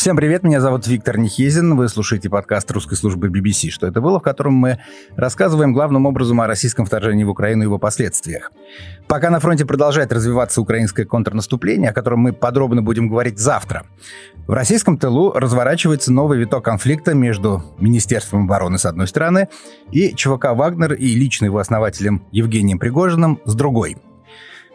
Всем привет, меня зовут Виктор Нехизин. Вы слушаете подкаст русской службы BBC «Что это было?», в котором мы рассказываем главным образом о российском вторжении в Украину и его последствиях. Пока на фронте продолжает развиваться украинское контрнаступление, о котором мы подробно будем говорить завтра, в российском тылу разворачивается новый виток конфликта между Министерством обороны с одной стороны и ЧВК «Вагнер» и лично его основателем Евгением Пригожиным с другой –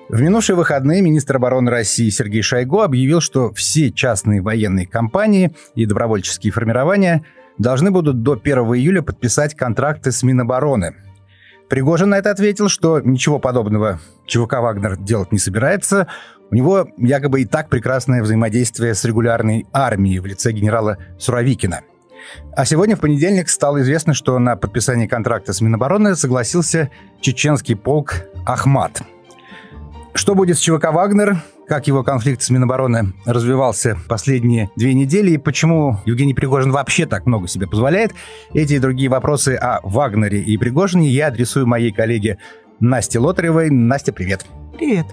в минувшие выходные министр обороны России Сергей Шойгу объявил, что все частные военные компании и добровольческие формирования должны будут до 1 июля подписать контракты с Минобороны. Пригожин на это ответил, что ничего подобного ЧВК «Вагнер» делать не собирается. У него якобы и так прекрасное взаимодействие с регулярной армией в лице генерала Суровикина – а сегодня, в понедельник, стало известно, что на подписание контракта с Минобороны согласился чеченский полк «Ахмат». Что будет с ЧВК «Вагнер», как его конфликт с Минобороны развивался последние две недели и почему Евгений Пригожин вообще так много себе позволяет, эти и другие вопросы о «Вагнере» и Пригожине я адресую моей коллеге Насте Лотаревой. Настя, привет. Привет.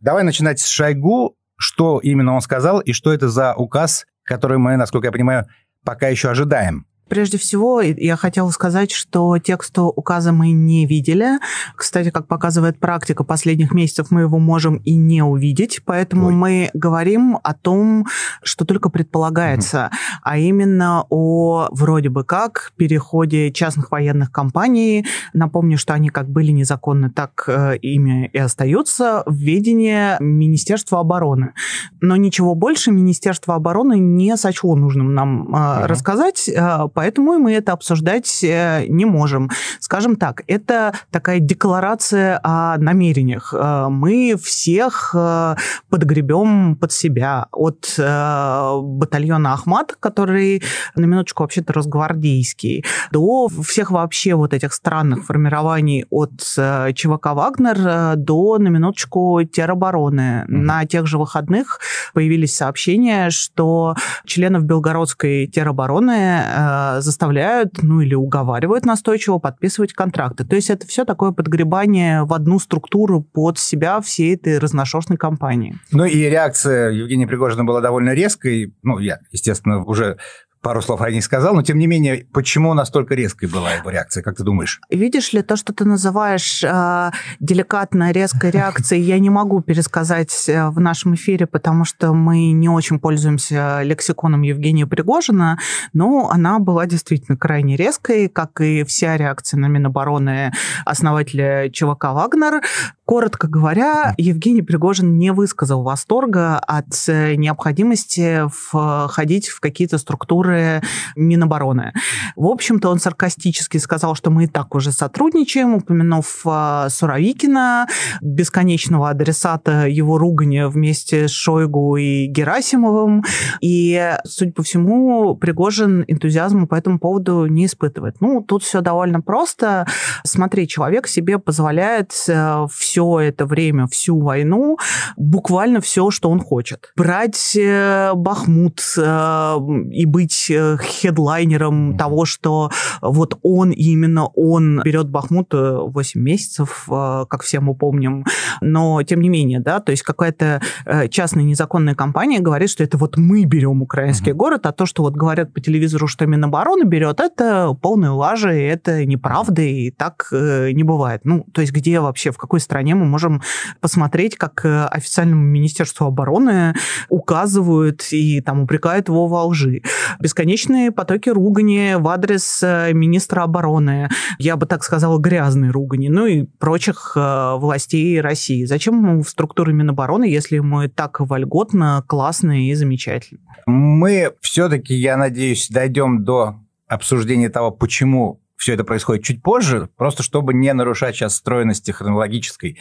Давай начинать с Шойгу. Что именно он сказал и что это за указ, который мы, насколько я понимаю, пока еще ожидаем? Прежде всего, я хотела сказать, что тексту указа мы не видели. Кстати, как показывает практика последних месяцев, мы его можем и не увидеть, поэтому Ой. мы говорим о том, что только предполагается, угу. а именно о вроде бы как переходе частных военных компаний. Напомню, что они как были незаконны, так э, ими и остаются в ведении Министерства обороны. Но ничего больше Министерство обороны не сочло нужным нам э, угу. рассказать э, поэтому мы это обсуждать э, не можем. Скажем так, это такая декларация о намерениях. Э, мы всех э, подгребем под себя от батальона Ахмат, который, на минуточку, вообще-то разгвардейский, до всех вообще вот этих странных формирований от ЧВК «Вагнер» до, на минуточку, теробороны. Mm-hmm. На тех же выходных появились сообщения, что членов белгородской теробороны а, заставляют, ну или уговаривают настойчиво подписывать контракты. То есть это все такое подгребание в одну структуру под себя всей этой разношерстной компании. Ну и реакция Евгения Пригожина была довольно резкой. Ну, я, естественно, уже пару слов о не сказал, но тем не менее, почему настолько резкой была его реакция, как ты думаешь? Видишь ли, то, что ты называешь э, деликатно резкой реакцией, я не могу пересказать э, в нашем эфире, потому что мы не очень пользуемся лексиконом Евгения Пригожина, но она была действительно крайне резкой, как и вся реакция на Минобороны основателя ЧВК «Вагнер». Коротко говоря, Евгений Пригожин не высказал восторга от э, необходимости входить в какие-то структуры Минобороны. В общем-то, он саркастически сказал, что мы и так уже сотрудничаем, упомянув э, Суровикина, бесконечного адресата его ругания вместе с Шойгу и Герасимовым. И, судя по всему, Пригожин энтузиазма по этому поводу не испытывает. Ну, тут все довольно просто. Смотри, человек себе позволяет э, все все это время, всю войну, буквально все, что он хочет. Брать э, Бахмут э, и быть э, хедлайнером mm-hmm. того, что вот он, именно он берет Бахмут 8 э, месяцев, э, как все мы помним, но тем не менее, да, то есть какая-то э, частная незаконная компания говорит, что это вот мы берем украинский mm-hmm. город, а то, что вот говорят по телевизору, что Минобороны берет, это полная лажа, и это неправда, и так э, не бывает. Ну, то есть где вообще, в какой стране стране мы можем посмотреть, как э, официальному Министерству обороны указывают и там упрекают его во лжи. Бесконечные потоки ругани в адрес э, министра обороны, я бы так сказала, грязные ругани, ну и прочих э, властей России. Зачем ему в структуры Минобороны, если мы так вольготно, классно и замечательно? Мы все-таки, я надеюсь, дойдем до обсуждения того, почему все это происходит чуть позже, просто чтобы не нарушать сейчас стройности хронологической.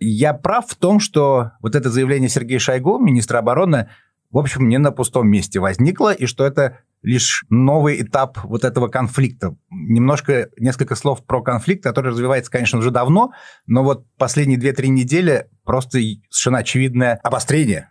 Я прав в том, что вот это заявление Сергея Шойгу, министра обороны, в общем, не на пустом месте возникло, и что это лишь новый этап вот этого конфликта. Немножко, несколько слов про конфликт, который развивается, конечно, уже давно, но вот последние 2-3 недели просто совершенно очевидное обострение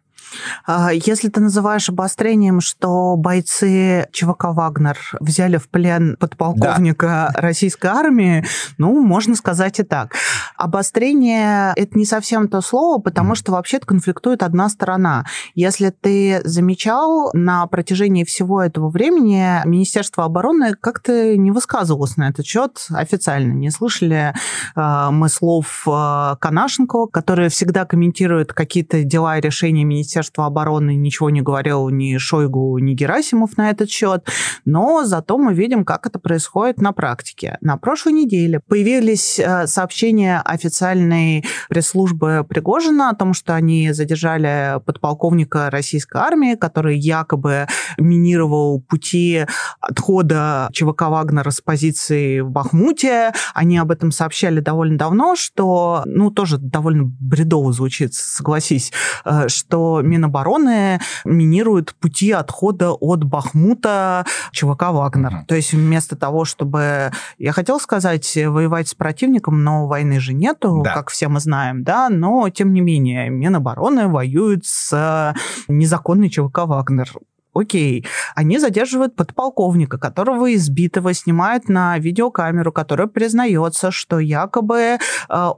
а, если ты называешь обострением, что бойцы ЧВК «Вагнер» взяли в плен подполковника да. российской армии, ну, можно сказать и так. Обострение – это не совсем то слово, потому что вообще-то конфликтует одна сторона. Если ты замечал, на протяжении всего этого времени Министерство обороны как-то не высказывалось на этот счет официально. Не слышали э, мы слов э, Канашенкова, который всегда комментирует какие-то дела и решения Министерства обороны, ничего не говорил ни Шойгу, ни Герасимов на этот счет. Но зато мы видим, как это происходит на практике. На прошлой неделе появились э, сообщения официальной пресс-службы Пригожина о том, что они задержали подполковника российской армии, который якобы минировал пути отхода ЧВК Вагнера с позиции в Бахмуте. Они об этом сообщали довольно давно, что, ну, тоже довольно бредово звучит, согласись, э, что Минобороны минируют пути отхода от Бахмута ЧВК Вагнера. То есть вместо того, чтобы, я хотел сказать, воевать с противником, но войны же же нету, да. как все мы знаем, да, но тем не менее Минобороны воюют с э, незаконной ЧВК «Вагнер». Окей. Они задерживают подполковника, которого избитого снимают на видеокамеру, которая признается, что якобы э,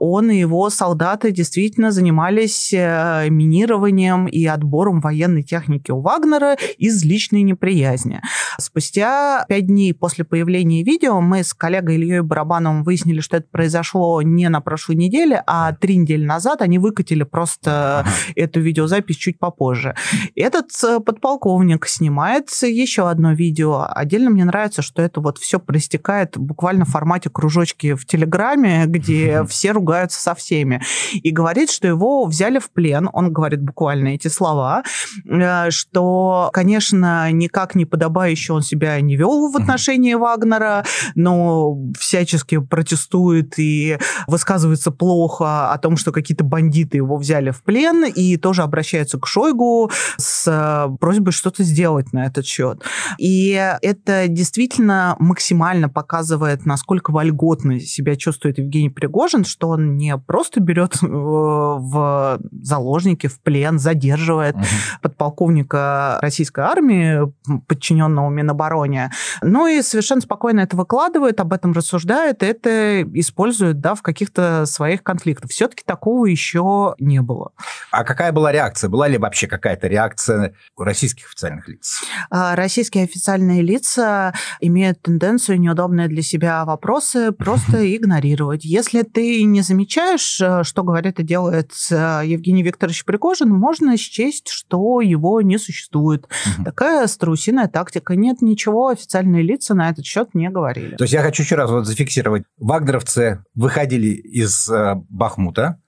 он и его солдаты действительно занимались э, минированием и отбором военной техники у Вагнера из личной неприязни. Спустя пять дней после появления видео мы с коллегой Ильей Барабановым выяснили, что это произошло не на прошлой неделе, а три недели назад. Они выкатили просто эту видеозапись чуть попозже. Этот э, подполковник Вик снимает еще одно видео. Отдельно мне нравится, что это вот все проистекает буквально в формате кружочки в Телеграме, где все ругаются со всеми. И говорит, что его взяли в плен. Он говорит буквально эти слова, э, что, конечно, никак не подобающе он себя не вел в отношении Вагнера, но всячески протестует и высказывается плохо о том, что какие-то бандиты его взяли в плен, и тоже обращается к Шойгу с э, просьбой что-то сделать сделать на этот счет. И это действительно максимально показывает, насколько вольготно себя чувствует Евгений Пригожин, что он не просто берет э, в заложники, в плен, задерживает угу. подполковника российской армии, подчиненного Минобороне, ну и совершенно спокойно это выкладывает, об этом рассуждает, это использует да, в каких-то своих конфликтах. Все-таки такого еще не было. А какая была реакция? Была ли вообще какая-то реакция у российских официальных официальных лиц? А российские официальные лица имеют тенденцию неудобные для себя вопросы просто игнорировать. Если ты не замечаешь, э, что говорит и делает э, Евгений Викторович Прикожин, можно счесть, что его не существует. Такая страусиная тактика. Нет ничего, официальные лица на этот счет не говорили. То есть я хочу еще раз вот зафиксировать. Вагнеровцы выходили из э, Бахмута,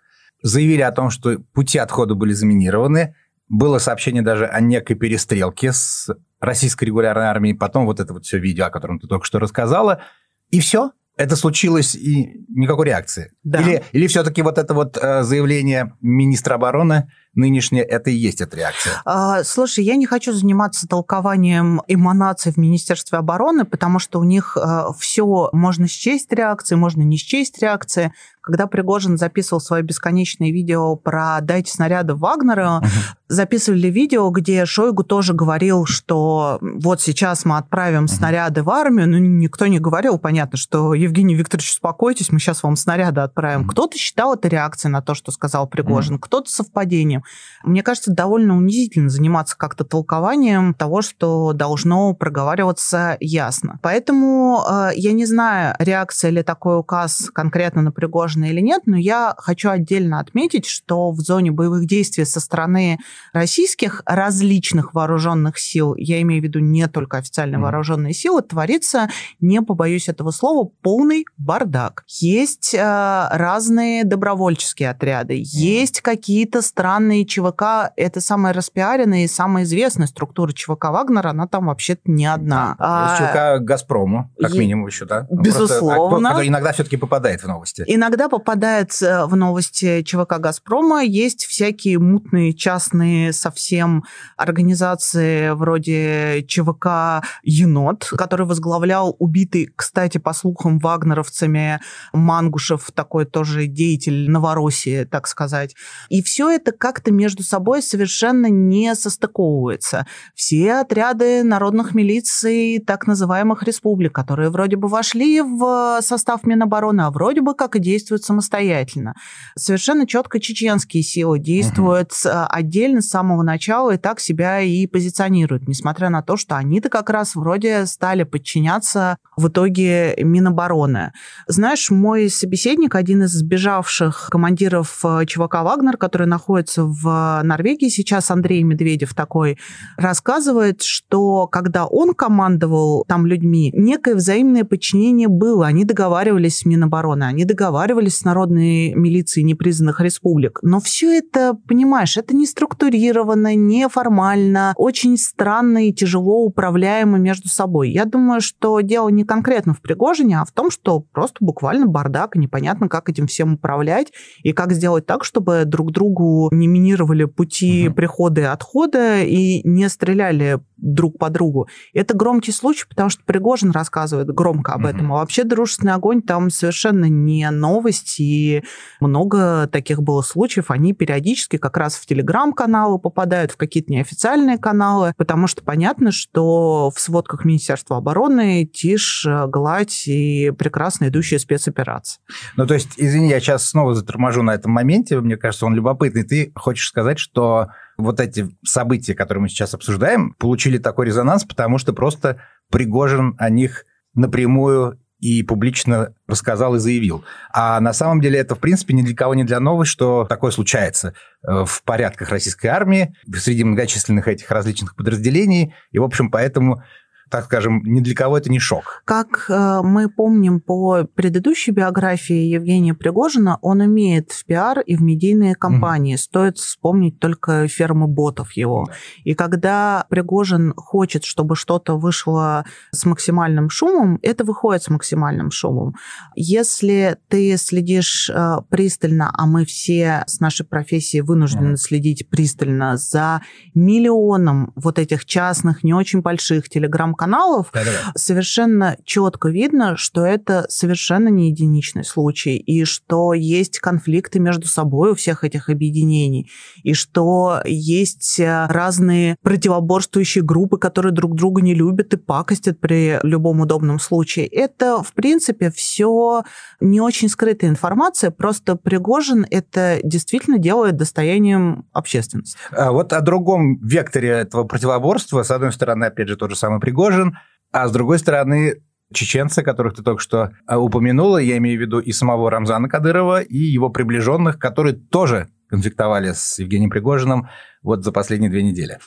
заявили о том, что пути отхода были заминированы, было сообщение даже о некой перестрелке с российской регулярной армией, потом вот это вот все видео, о котором ты только что рассказала, и все. Это случилось и никакой реакции. Да. Или, или все-таки вот это вот э, заявление министра обороны нынешняя, это и есть эта реакция. А, слушай, я не хочу заниматься толкованием эманаций в Министерстве обороны, потому что у них э, все можно счесть реакции, можно не счесть реакции когда Пригожин записывал свое бесконечное видео про «дайте снаряды Вагнера», uh-huh. записывали видео, где Шойгу тоже говорил, что вот сейчас мы отправим снаряды в армию. Ну, никто не говорил, понятно, что «Евгений Викторович, успокойтесь, мы сейчас вам снаряды отправим». Uh-huh. Кто-то считал это реакцией на то, что сказал Пригожин, кто-то совпадением. Мне кажется, довольно унизительно заниматься как-то толкованием того, что должно проговариваться ясно. Поэтому э, я не знаю, реакция ли такой указ конкретно на Пригожина или нет, но я хочу отдельно отметить, что в зоне боевых действий со стороны российских различных вооруженных сил, я имею в виду не только официально mm. вооруженные силы, творится, не побоюсь этого слова, полный бардак. Есть э, разные добровольческие отряды, mm. есть какие-то страны данные ЧВК — это самая распиаренная и самая известная структура ЧВК Вагнера, она там вообще-то не одна. А, а, ЧВК Газпрому, как е... минимум еще, да? Ну, безусловно. Просто, иногда все-таки попадает в новости. Иногда попадает э, в новости ЧВК Газпрома. Есть всякие мутные, частные совсем организации вроде ЧВК Енот, который возглавлял убитый, кстати, по слухам, вагнеровцами Мангушев, такой тоже деятель Новороссии, так сказать. И все это как как-то между собой совершенно не состыковываются Все отряды народных милиций так называемых республик, которые вроде бы вошли в э, состав Минобороны, а вроде бы как и действуют самостоятельно. Совершенно четко чеченские силы действуют угу. отдельно с самого начала и так себя и позиционируют, несмотря на то, что они-то как раз вроде стали подчиняться в итоге Минобороны. Знаешь, мой собеседник, один из сбежавших командиров э, ЧВК «Вагнер», который находится в Норвегии сейчас Андрей Медведев такой рассказывает, что когда он командовал там людьми, некое взаимное подчинение было. Они договаривались с Минобороны, они договаривались с народной милицией непризнанных республик. Но все это, понимаешь, это не структурировано, неформально, очень странно и тяжело управляемо между собой. Я думаю, что дело не конкретно в Пригожине, а в том, что просто буквально бардак, и непонятно, как этим всем управлять и как сделать так, чтобы друг другу не доминировали пути угу. прихода и отхода и не стреляли друг по другу. Это громкий случай, потому что Пригожин рассказывает громко об этом. А вообще «Дружественный огонь» там совершенно не новость, и много таких было случаев. Они периодически как раз в телеграм-каналы попадают, в какие-то неофициальные каналы, потому что понятно, что в сводках Министерства обороны тишь, э, гладь и прекрасно идущие спецоперации. Ну, то есть, извини, я сейчас снова заторможу на этом моменте, мне кажется, он любопытный. Ты хочешь сказать, что вот эти события, которые мы сейчас обсуждаем, получили такой резонанс, потому что просто Пригожин о них напрямую и публично рассказал и заявил. А на самом деле это, в принципе, ни для кого не для нового, что такое случается э, в порядках российской армии, среди многочисленных этих различных подразделений. И, в общем, поэтому так скажем, ни для кого это не шок. Как э, мы помним по предыдущей биографии Евгения Пригожина, он имеет в пиар и в медийные компании. mm Стоит вспомнить только фермы ботов его. И когда Пригожин хочет, чтобы что-то вышло с максимальным шумом, это выходит с максимальным шумом. Если ты следишь э, пристально, а мы все с нашей профессии вынуждены mm следить пристально за миллионом вот этих частных, не очень больших телеграм телеграм-каналов, Да-да-да. совершенно четко видно, что это совершенно не единичный случай, и что есть конфликты между собой у всех этих объединений, и что есть э, разные противоборствующие группы, которые друг друга не любят и пакостят при любом удобном случае. Это, в принципе, все не очень скрытая информация, просто Пригожин это действительно делает достоянием общественности. А вот о другом векторе этого противоборства, с одной стороны, опять же, тот же самый Пригожин, Пригожин, а с другой стороны, чеченцы, которых ты только что а, упомянула, я имею в виду и самого Рамзана Кадырова, и его приближенных, которые тоже конфликтовали с Евгением Пригожиным вот за последние две недели.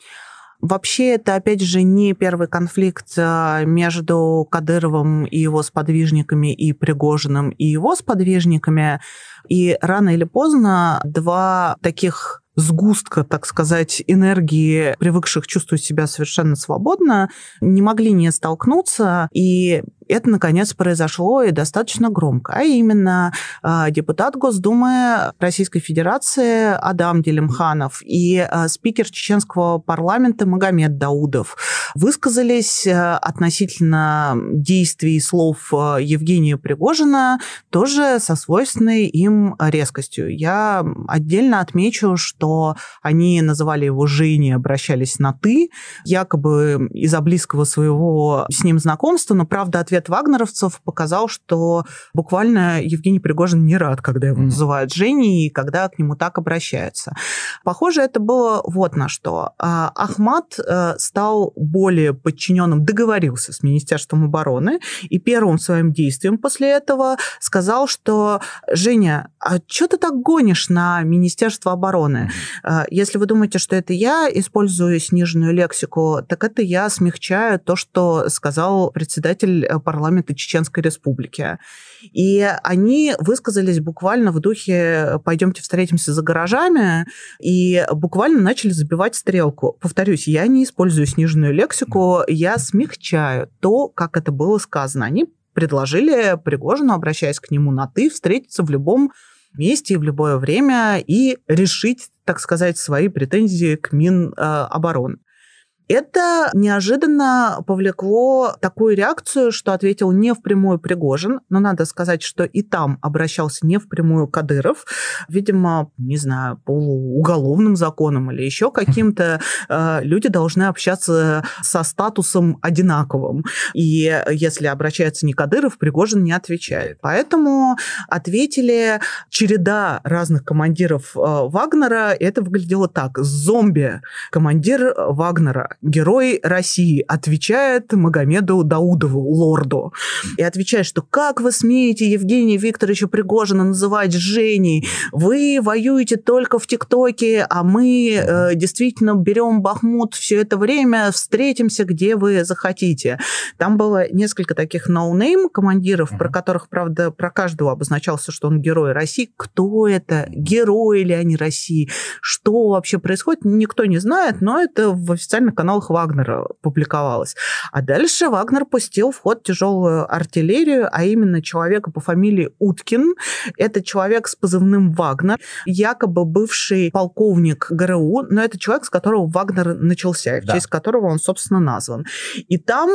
Вообще это, опять же, не первый конфликт э, между Кадыровым и его сподвижниками, и Пригожиным, и его сподвижниками. И рано или поздно два таких сгустка, так сказать, энергии, привыкших чувствовать себя совершенно свободно, не могли не столкнуться. И это, наконец, произошло и достаточно громко. А именно а, депутат Госдумы Российской Федерации Адам Делимханов и а, спикер чеченского парламента Магомед Даудов высказались э, относительно действий и слов э, Евгения Пригожина тоже со свойственной им резкостью. Я отдельно отмечу, что они называли его Женей, обращались на «ты», якобы из-за близкого своего с ним знакомства, но, правда, ответ портрет вагнеровцев показал, что буквально Евгений Пригожин не рад, когда его называют Женей, и когда к нему так обращаются. Похоже, это было вот на что. А, Ахмат э, стал более подчиненным, договорился с Министерством обороны, и первым своим действием после этого сказал, что «Женя, а что ты так гонишь на Министерство обороны? Э, если вы думаете, что это я использую сниженную лексику, так это я смягчаю то, что сказал председатель э, парламента Чеченской Республики. И они высказались буквально в духе «пойдемте встретимся за гаражами» и буквально начали забивать стрелку. Повторюсь, я не использую сниженную лексику, я смягчаю то, как это было сказано. Они предложили Пригожину, обращаясь к нему на «ты», встретиться в любом месте и в любое время и решить, так сказать, свои претензии к Минобороны. Это неожиданно повлекло такую реакцию, что ответил не впрямую Пригожин, но надо сказать, что и там обращался не впрямую Кадыров, видимо, не знаю, по уголовным законам или еще каким-то. Э, люди должны общаться со статусом одинаковым. И если обращается не Кадыров, Пригожин не отвечает. Поэтому ответили череда разных командиров э, Вагнера. Это выглядело так. Зомби командир Вагнера герой России отвечает Магомеду Даудову, лорду, и отвечает, что как вы смеете Евгения Викторовича Пригожина называть Женей? Вы воюете только в ТикТоке, а мы э, действительно берем Бахмут все это время, встретимся, где вы захотите. Там было несколько таких ноунейм командиров, mm-hmm. про которых, правда, про каждого обозначался, что он герой России. Кто это? Герои ли они России? Что вообще происходит? Никто не знает, но это в официальных каналах каналах Вагнера публиковалось. А дальше Вагнер пустил в ход тяжелую артиллерию, а именно человека по фамилии Уткин. Это человек с позывным Вагнер, якобы бывший полковник ГРУ, но это человек, с которого Вагнер начался, и в честь которого он, собственно, назван. И там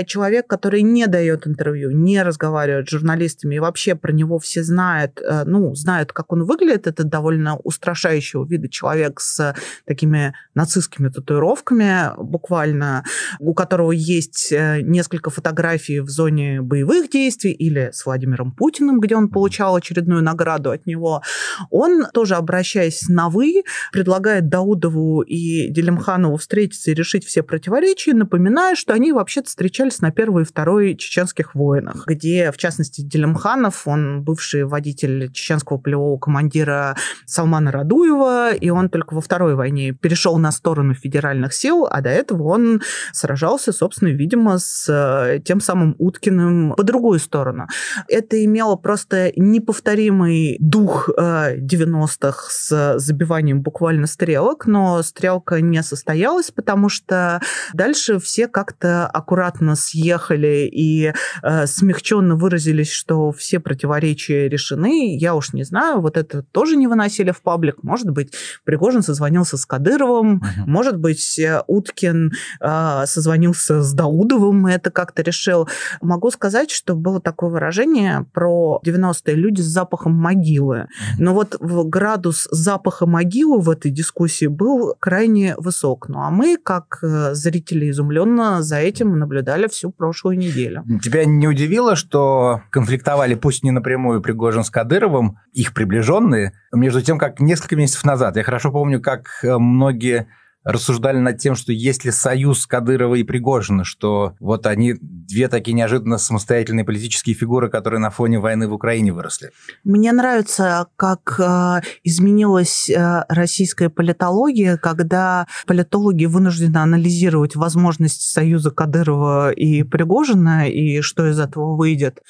э, человек, который не дает интервью, не разговаривает с журналистами, и вообще про него все знают, э, ну, знают, как он выглядит, это довольно устрашающего вида человек с такими нацистскими татуировками, буквально, у которого есть э, несколько фотографий в зоне боевых действий или с Владимиром Путиным, где он получал очередную награду от него, он тоже, обращаясь на «вы», предлагает Даудову и Делимханову встретиться и решить все противоречия, напоминая, что они вообще-то встречались на первой и второй чеченских войнах, где, в частности, Делимханов, он бывший водитель чеченского полевого командира Салмана Радуева, и он только во второй войне перешел на сторону федеральных сил, а до до этого он сражался, собственно, видимо, с э, тем самым Уткиным по другую сторону. Это имело просто неповторимый дух 90-х э, с забиванием буквально стрелок, но стрелка не состоялась, потому что дальше все как-то аккуратно съехали и э, смягченно выразились, что все противоречия решены. Я уж не знаю, вот это тоже не выносили в паблик. Может быть, Пригожин созвонился с Кадыровым, угу. может быть, Ут Уткин э, а, созвонился с Даудовым и это как-то решил. Могу сказать, что было такое выражение про 90-е люди с запахом могилы. Но вот градус запаха могилы в этой дискуссии был крайне высок. Ну а мы, как э, зрители, изумленно за этим наблюдали всю прошлую неделю. Тебя не удивило, что конфликтовали, пусть не напрямую, Пригожин с Кадыровым, их приближенные, между тем, как несколько месяцев назад. Я хорошо помню, как э, многие рассуждали над тем, что есть ли союз Кадырова и Пригожина, что вот они две такие неожиданно самостоятельные политические фигуры, которые на фоне войны в Украине выросли. Мне нравится, как э, изменилась э, российская политология, когда политологи вынуждены анализировать возможность союза Кадырова и Пригожина и что из этого выйдет.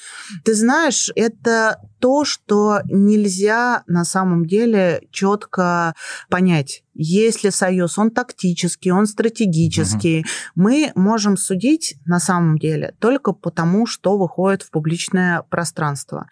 Ты знаешь, это то, что нельзя на самом деле четко понять если союз? Он тактический, он стратегический. Угу. Мы можем судить на самом деле только потому, что выходит в публичное пространство.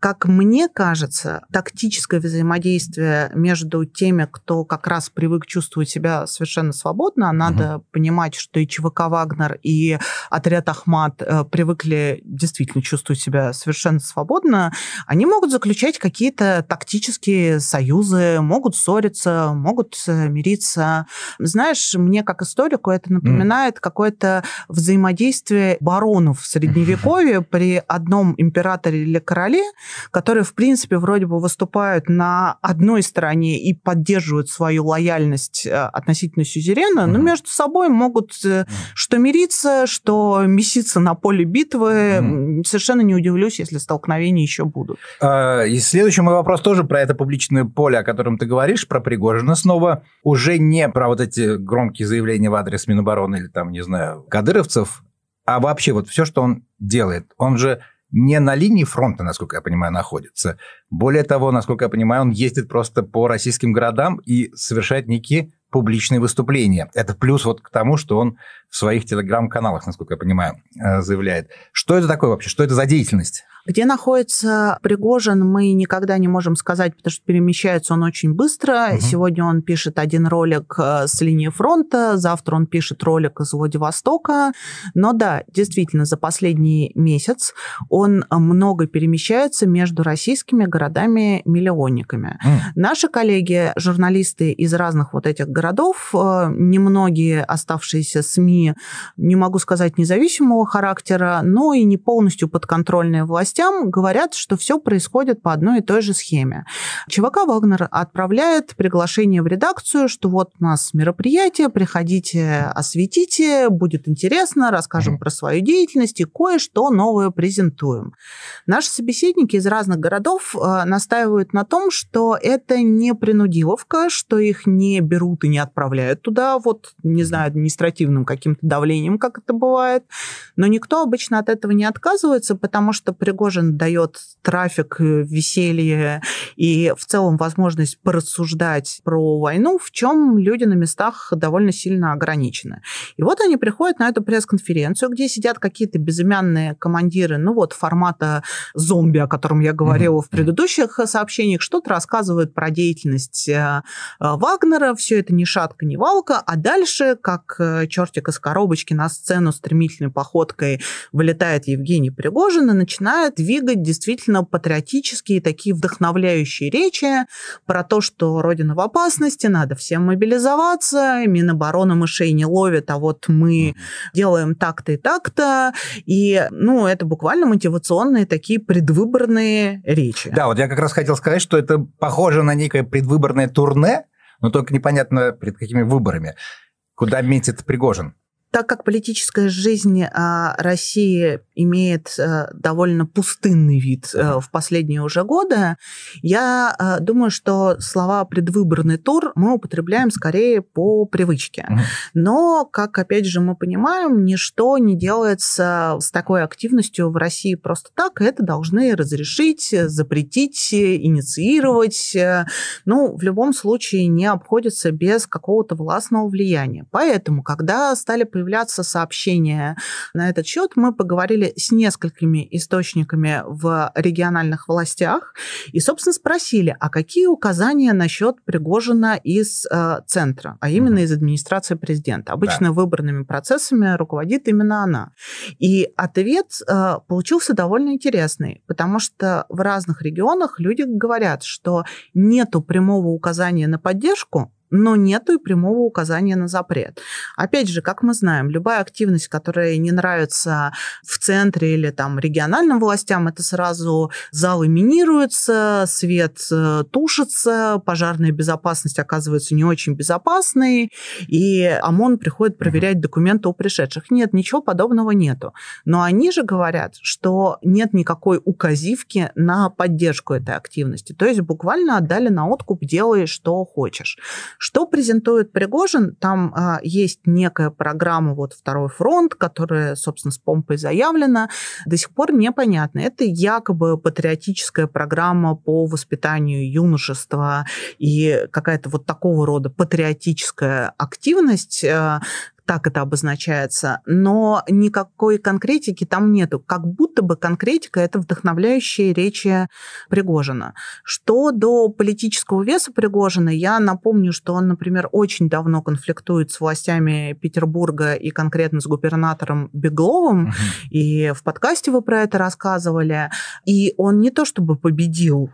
Как мне кажется, тактическое взаимодействие между теми, кто как раз привык чувствовать себя совершенно свободно, а надо угу. понимать, что и ЧВК Вагнер, и отряд Ахмат э, привыкли действительно чувствовать себя совершенно свободно, они могут заключать какие-то тактические союзы, могут ссориться, могут бороться, мириться. Знаешь, мне как историку это напоминает mm. какое-то взаимодействие баронов в Средневековье при одном императоре или короле, которые, в принципе, вроде бы выступают на одной стороне и поддерживают свою лояльность э, относительно сюзерена, mm. но между собой могут mm. что мириться, что меситься на поле битвы. Mm. Совершенно не удивлюсь, если столкновения еще будут. А, и следующий мой вопрос тоже про это публичное поле, о котором ты говоришь, про Пригожина снова. Кадырова уже не про вот эти громкие заявления в адрес Минобороны или там, не знаю, кадыровцев, а вообще вот все, что он делает. Он же не на линии фронта, насколько я понимаю, находится. Более того, насколько я понимаю, он ездит просто по российским городам и совершает некие публичные выступления. Это плюс вот к тому, что он в своих телеграм-каналах, насколько я понимаю, э, заявляет. Что это такое вообще? Что это за деятельность? Где находится Пригожин, мы никогда не можем сказать, потому что перемещается он очень быстро. Угу. Сегодня он пишет один ролик э, с линии фронта, завтра он пишет ролик из Владивостока. Но да, действительно, за последний месяц он много перемещается между российскими городами-миллионниками. Угу. Наши коллеги, журналисты из разных вот этих городов, городов, э, немногие оставшиеся СМИ, не могу сказать независимого характера, но и не полностью подконтрольные властям, говорят, что все происходит по одной и той же схеме. ЧВК Вагнер отправляет приглашение в редакцию, что вот у нас мероприятие, приходите, осветите, будет интересно, расскажем про свою деятельность и кое-что новое презентуем. Наши собеседники из разных городов э, настаивают на том, что это не принудиловка, что их не берут и не отправляют туда, вот, не знаю, административным каким-то давлением, как это бывает. Но никто обычно от этого не отказывается, потому что Пригожин дает трафик, э, веселье и в целом возможность порассуждать про войну, в чем люди на местах довольно сильно ограничены. И вот они приходят на эту пресс-конференцию, где сидят какие-то безымянные командиры, ну вот формата зомби, о котором я говорила mm-hmm. в предыдущих сообщениях, что-то рассказывают про деятельность э, э, Вагнера, все это ни шатка, ни валка, а дальше, как э, чертик из коробочки на сцену стремительной походкой вылетает Евгений Пригожин и начинает двигать действительно патриотические, такие вдохновляющие речи про то, что Родина в опасности, надо всем мобилизоваться, Минобороны мышей не ловит, а вот мы делаем так-то и так-то. И, ну, это буквально мотивационные такие предвыборные речи. Да, вот я как раз хотел сказать, что это похоже на некое предвыборное турне, но только непонятно, перед какими выборами. Куда метит Пригожин? так как политическая жизнь а, России имеет а, довольно пустынный вид а, в последние уже годы, я думаю, что слова «предвыборный тур» мы употребляем скорее по привычке. Но, как, опять же, мы понимаем, ничто не делается с такой активностью в России просто так, это должны разрешить, запретить, инициировать. Ну, в любом случае, не обходится без какого-то властного влияния. Поэтому, когда стали появляться появляться сообщения на этот счет. Мы поговорили с несколькими источниками в региональных властях и, собственно, спросили, а какие указания насчет Пригожина из э, центра, а именно угу. из администрации президента. Обычно да. выбранными процессами руководит именно она. И ответ э, получился довольно интересный, потому что в разных регионах люди говорят, что нету прямого указания на поддержку, но нет и прямого указания на запрет. Опять же, как мы знаем, любая активность, которая не нравится в центре или там региональным властям, это сразу залы минируются, свет э, тушится, пожарная безопасность оказывается не очень безопасной, и ОМОН приходит проверять документы у пришедших. Нет, ничего подобного нету. Но они же говорят, что нет никакой указивки на поддержку этой активности. То есть буквально отдали на откуп «делай, что хочешь». Что презентует Пригожин? Там а, есть некая программа вот «Второй фронт», которая, собственно, с помпой заявлена, до сих пор непонятно. Это якобы патриотическая программа по воспитанию юношества и какая-то вот такого рода патриотическая активность, а, так это обозначается, но никакой конкретики там нету. Как будто бы конкретика — это вдохновляющие речи Пригожина. Что до политического веса Пригожина, я напомню, что он, например, очень давно конфликтует с властями Петербурга и конкретно с губернатором Бегловым, угу. и в подкасте вы про это рассказывали. И он не то чтобы победил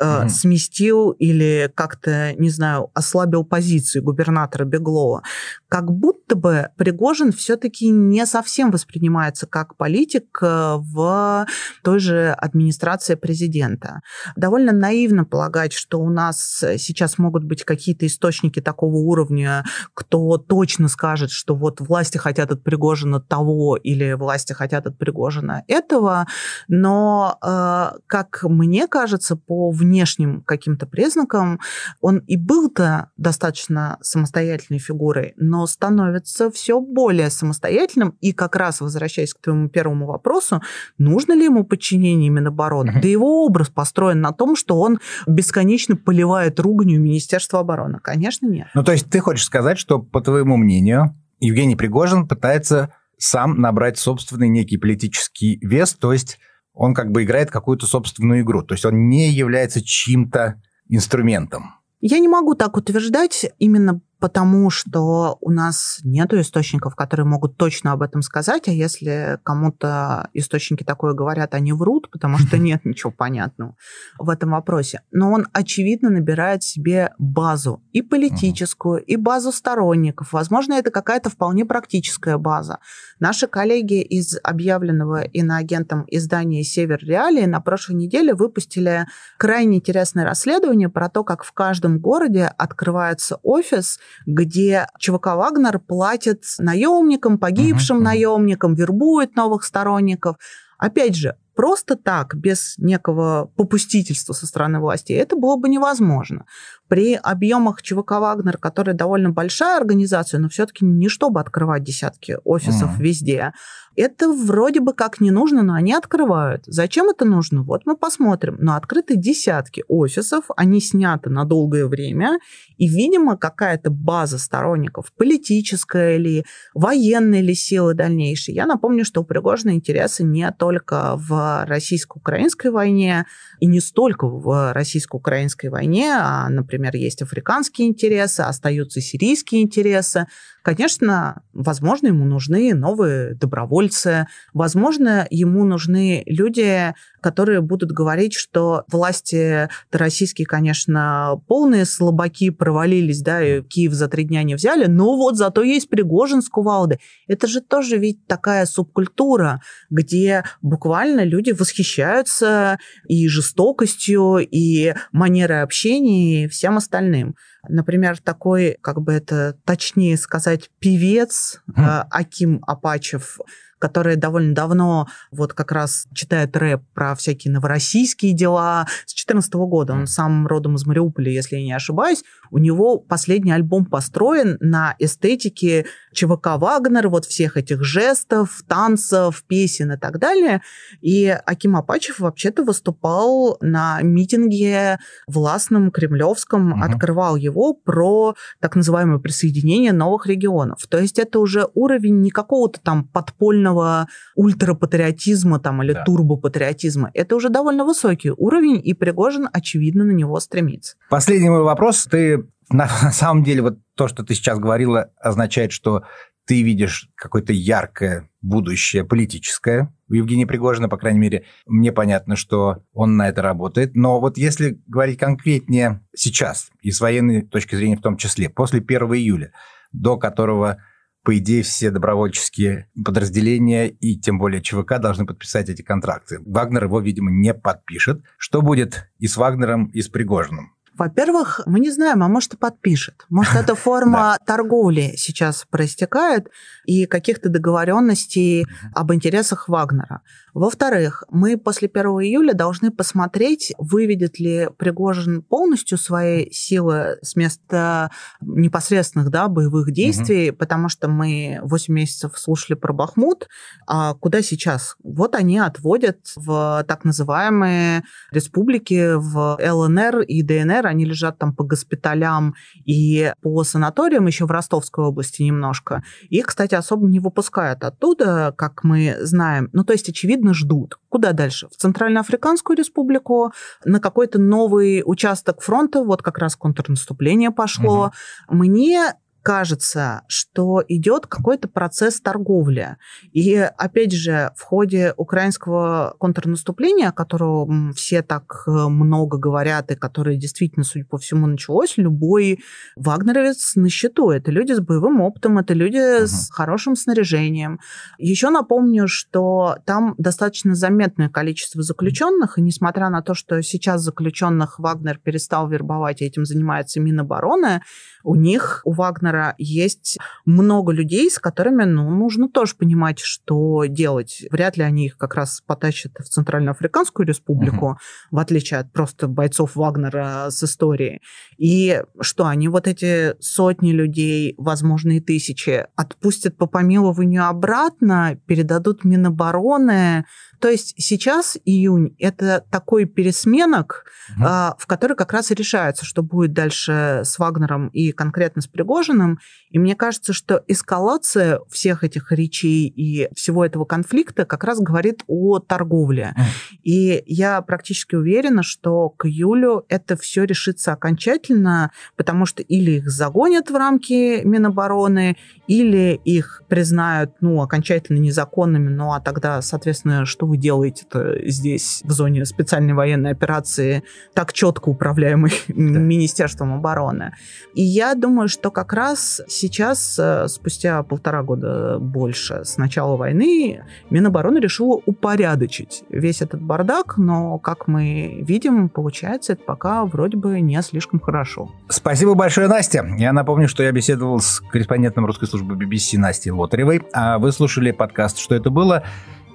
угу. сместил или как-то, не знаю, ослабил позиции губернатора Беглова как будто бы Пригожин все-таки не совсем воспринимается как политик э, в той же администрации президента. Довольно наивно полагать, что у нас сейчас могут быть какие-то источники такого уровня, кто точно скажет, что вот власти хотят от Пригожина того или власти хотят от Пригожина этого, но, э, как мне кажется, по внешним каким-то признакам, он и был-то достаточно самостоятельной фигурой, но становится все более самостоятельным. И как раз, возвращаясь к твоему первому вопросу, нужно ли ему подчинение именно Угу. Да его образ построен на том, что он бесконечно поливает руганью Министерства обороны. Конечно, нет. Ну, то есть ты хочешь сказать, что, по твоему мнению, Евгений Пригожин пытается сам набрать собственный некий политический вес, то есть он как бы играет какую-то собственную игру, то есть он не является чьим-то инструментом. Я не могу так утверждать именно потому что у нас нет источников, которые могут точно об этом сказать, а если кому-то источники такое говорят, они врут, потому что нет ничего понятного в этом вопросе. Но он, очевидно, набирает себе базу и политическую, и базу сторонников. Возможно, это какая-то вполне практическая база. Наши коллеги из объявленного иноагентом издания «Север Реалии» на прошлой неделе выпустили крайне интересное расследование про то, как в каждом городе открывается офис – где ЧВК «Вагнер» платит наемникам, погибшим угу, наемникам, вербует новых сторонников. Опять же, просто так, без некого попустительства со стороны власти, это было бы невозможно. При объемах ЧВК «Вагнер», которая довольно большая организация, но все-таки не чтобы открывать десятки офисов mm. везде, это вроде бы как не нужно, но они открывают. Зачем это нужно? Вот мы посмотрим. Но открыты десятки офисов, они сняты на долгое время, и, видимо, какая-то база сторонников, политическая или военная или силы дальнейшие. Я напомню, что у Пригожина интересы не только в российско-украинской войне, и не столько в российско-украинской войне, а, например, есть африканские интересы, остаются сирийские интересы, Конечно, возможно, ему нужны новые добровольцы, возможно, ему нужны люди, которые будут говорить, что власти российские, конечно, полные слабаки, провалились, да, и Киев за три дня не взяли, но вот зато есть Пригожин с кувалдой. Это же тоже ведь такая субкультура, где буквально люди восхищаются и жестокостью, и манерой общения, и всем остальным. Например, такой, как бы это точнее сказать, певец mm. Аким Апачев – которые довольно давно вот как раз читает рэп про всякие новороссийские дела. С 2014 года он сам родом из Мариуполя, если я не ошибаюсь. У него последний альбом построен на эстетике ЧВК «Вагнер», вот всех этих жестов, танцев, песен и так далее. И Аким Апачев вообще-то выступал на митинге властном кремлевском, угу. открывал его про так называемое присоединение новых регионов. То есть это уже уровень не какого-то там подпольного банального ультрапатриотизма там, или да. турбопатриотизма. Это уже довольно высокий уровень, и Пригожин, очевидно, на него стремится. Последний мой вопрос. Ты на, на самом деле вот то, что ты сейчас говорила, означает, что ты видишь какое-то яркое будущее политическое у Евгения Пригожина, по крайней мере, мне понятно, что он на это работает. Но вот если говорить конкретнее сейчас, и с военной точки зрения в том числе, после 1 июля, до которого по идее, все добровольческие подразделения и тем более ЧВК должны подписать эти контракты. Вагнер его, видимо, не подпишет. Что будет и с Вагнером, и с Пригожиным? Во-первых, мы не знаем, а может, и подпишет. Может, эта форма торговли сейчас проистекает и каких-то договоренностей об интересах Вагнера. Во-вторых, мы после 1 июля должны посмотреть, выведет ли Пригожин полностью свои силы с места непосредственных да, боевых действий, угу. потому что мы 8 месяцев слушали про Бахмут, а куда сейчас? Вот они отводят в так называемые республики, в ЛНР и ДНР, они лежат там по госпиталям и по санаториям еще в Ростовской области немножко. Их, кстати, особо не выпускают оттуда, как мы знаем. Ну, то есть, очевидно, ждут. Куда дальше? В Центральноафриканскую республику, на какой-то новый участок фронта, вот как раз контрнаступление пошло. Угу. Мне кажется, что идет какой-то процесс торговли. И опять же, в ходе украинского контрнаступления, о котором все так э, много говорят и которое действительно, судя по всему, началось, любой вагнеровец на счету. Это люди с боевым опытом, это люди угу. с хорошим снаряжением. Еще напомню, что там достаточно заметное количество заключенных, и несмотря на то, что сейчас заключенных Вагнер перестал вербовать, и этим занимается Минобороны, у них, у Вагнера донора есть много людей, с которыми ну, нужно тоже понимать, что делать. Вряд ли они их как раз потащат в Центральноафриканскую республику, угу. в отличие от просто бойцов Вагнера с историей. И что они вот эти сотни людей, возможно, и тысячи, отпустят по помилованию обратно, передадут Минобороны, то есть сейчас июнь – это такой пересменок, угу. а, в который как раз и решается, что будет дальше с Вагнером и конкретно с Пригожиным. И мне кажется, что эскалация всех этих речей и всего этого конфликта как раз говорит о торговле. Угу. И я практически уверена, что к июлю это все решится окончательно, потому что или их загонят в рамки Минобороны, или их признают ну, окончательно незаконными, ну а тогда, соответственно, что вы делаете это здесь, в зоне специальной военной операции, так четко управляемой да. Министерством обороны. И я думаю, что как раз сейчас, э, спустя полтора года больше с начала войны, Минобороны решила упорядочить весь этот бардак, но, как мы видим, получается это пока вроде бы не слишком хорошо. Спасибо большое, Настя. Я напомню, что я беседовал с корреспондентом русской службы BBC Настей Лотаревой, а вы слушали подкаст «Что это было?».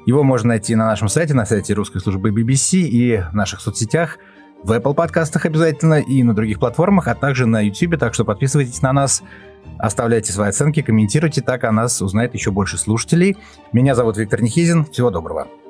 Его можно найти на нашем сайте, на сайте русской службы BBC и в наших соцсетях, в Apple подкастах обязательно и на других платформах, а также на YouTube, так что подписывайтесь на нас, оставляйте свои оценки, комментируйте, так о нас узнает еще больше слушателей. Меня зовут Виктор Нехизин, всего доброго.